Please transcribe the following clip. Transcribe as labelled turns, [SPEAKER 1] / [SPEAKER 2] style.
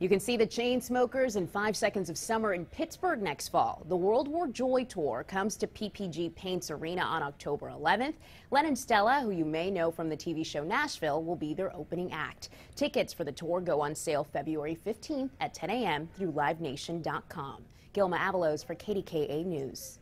[SPEAKER 1] You can see the chain smokers in Five Seconds of Summer in Pittsburgh next fall. The World War Joy Tour comes to PPG Paints Arena on October 11th. Len and Stella, who you may know from the TV show Nashville, will be their opening act. Tickets for the tour go on sale February 15th at 10 a.m. through LiveNation.com. Gilma Avalos for KDKA News.